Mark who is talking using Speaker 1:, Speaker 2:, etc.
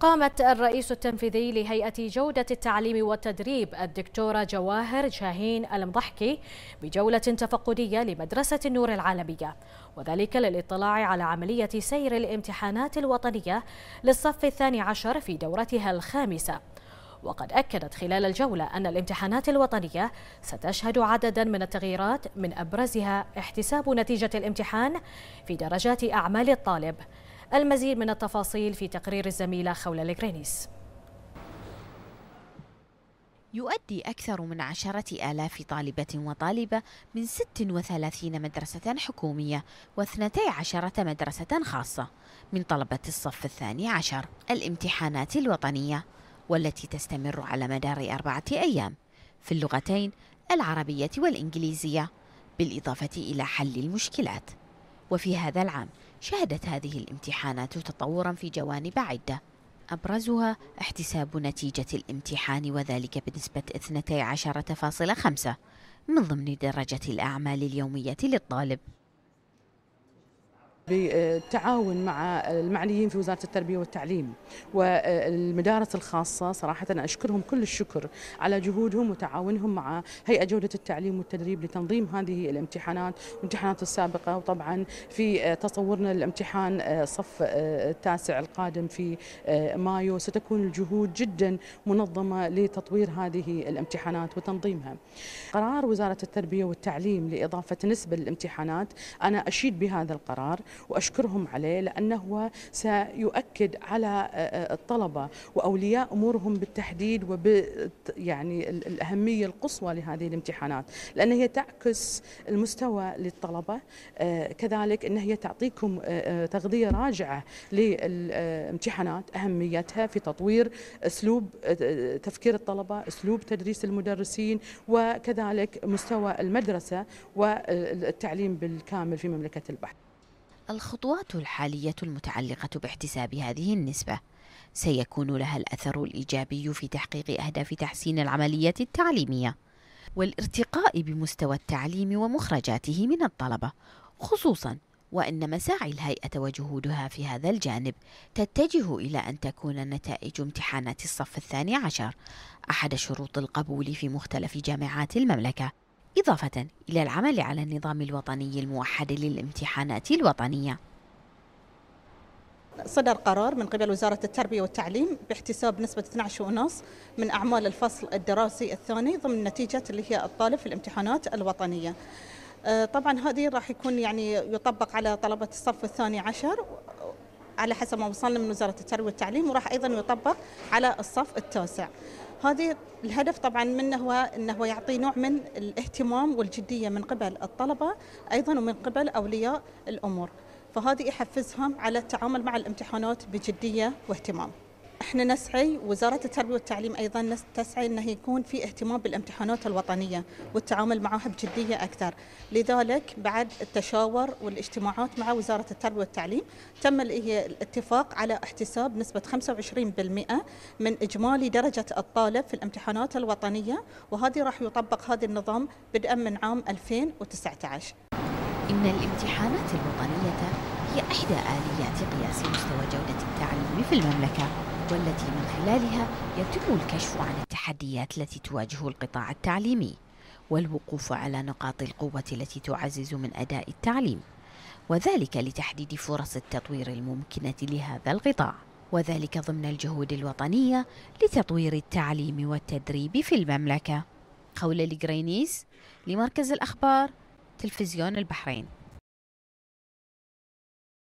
Speaker 1: قامت الرئيس التنفيذي لهيئة جودة التعليم والتدريب الدكتورة جواهر شاهين المضحكي بجولة تفقدية لمدرسة النور العالمية وذلك للاطلاع على عملية سير الامتحانات الوطنية للصف الثاني عشر في دورتها الخامسة وقد أكدت خلال الجولة أن الامتحانات الوطنية ستشهد عددا من التغييرات من أبرزها احتساب نتيجة الامتحان في درجات أعمال الطالب المزيد من التفاصيل في تقرير الزميلة خولة الجرينيس
Speaker 2: يؤدي أكثر من عشرة آلاف طالبة وطالبة من 36 مدرسة حكومية حكومية و12 مدرسة خاصة من طلبة الصف الثاني عشر الامتحانات الوطنية والتي تستمر على مدار أربعة أيام في اللغتين العربية والإنجليزية بالإضافة إلى حل المشكلات وفي هذا العام شهدت هذه الامتحانات تطورا في جوانب عدة أبرزها احتساب نتيجة الامتحان وذلك بنسبة 12.5 من ضمن درجة الأعمال اليومية للطالب بالتعاون مع
Speaker 3: المعنيين في وزاره التربيه والتعليم والمدارس الخاصه صراحه أنا اشكرهم كل الشكر على جهودهم وتعاونهم مع هيئه جوده التعليم والتدريب لتنظيم هذه الامتحانات والامتحانات السابقه وطبعا في تصورنا للامتحان صف التاسع القادم في مايو ستكون الجهود جدا منظمه لتطوير هذه الامتحانات وتنظيمها. قرار وزاره التربيه والتعليم لاضافه نسبه للامتحانات انا اشيد بهذا القرار وأشكرهم عليه لأنه سيؤكد على آه، آه، الطلبة وأولياء أمورهم بالتحديد وب يعني الأهمية القصوى لهذه الامتحانات لأن هي تعكس المستوى للطلبة آه، كذلك أن هي تعطيكم تغذية راجعة للامتحانات أهميتها في تطوير أسلوب تفكير الطلبة أسلوب تدريس المدرسين وكذلك مستوى المدرسة والتعليم بالكامل في مملكة البحر
Speaker 2: الخطوات الحالية المتعلقة باحتساب هذه النسبة سيكون لها الأثر الإيجابي في تحقيق أهداف تحسين العملية التعليمية والارتقاء بمستوى التعليم ومخرجاته من الطلبة خصوصا وأن مساعي الهيئة وجهودها في هذا الجانب تتجه إلى أن تكون نتائج امتحانات الصف الثاني عشر أحد شروط القبول في مختلف جامعات المملكة إضافة إلى العمل على النظام الوطني الموحد للامتحانات الوطنية
Speaker 4: صدر قرار من قبل وزارة التربية والتعليم باحتساب نسبة 12 ونص من أعمال الفصل الدراسي الثاني ضمن نتيجة اللي هي الطالب في الامتحانات الوطنية. آه، طبعا هذه راح يكون يعني يطبق على طلبة الصف الثاني عشر على حسب ما وصلنا من وزاره التربيه والتعليم وراح ايضا يطبق على الصف التاسع. هذه الهدف طبعا منه هو انه هو يعطي نوع من الاهتمام والجديه من قبل الطلبه ايضا ومن قبل اولياء الامور. فهذه يحفزهم على التعامل مع الامتحانات بجديه واهتمام. احنا نسعي وزاره التربيه والتعليم ايضا تسعي انه يكون في اهتمام بالامتحانات الوطنيه والتعامل معها بجديه اكثر، لذلك بعد التشاور والاجتماعات مع وزاره التربيه والتعليم تم الاتفاق على احتساب نسبه 25% من اجمالي درجه الطالب في الامتحانات الوطنيه وهذه راح يطبق هذا النظام بدءا من عام
Speaker 2: 2019. إن الامتحانات الوطنية هي إحدى آليات قياس مستوى جودة التعليم في المملكة والتي من خلالها يتم الكشف عن التحديات التي تواجه القطاع التعليمي والوقوف على نقاط القوة التي تعزز من أداء التعليم وذلك لتحديد فرص التطوير الممكنة لهذا القطاع وذلك ضمن الجهود الوطنية لتطوير التعليم والتدريب في المملكة خولة لجرينيز لمركز الأخبار تلفزيون البحرين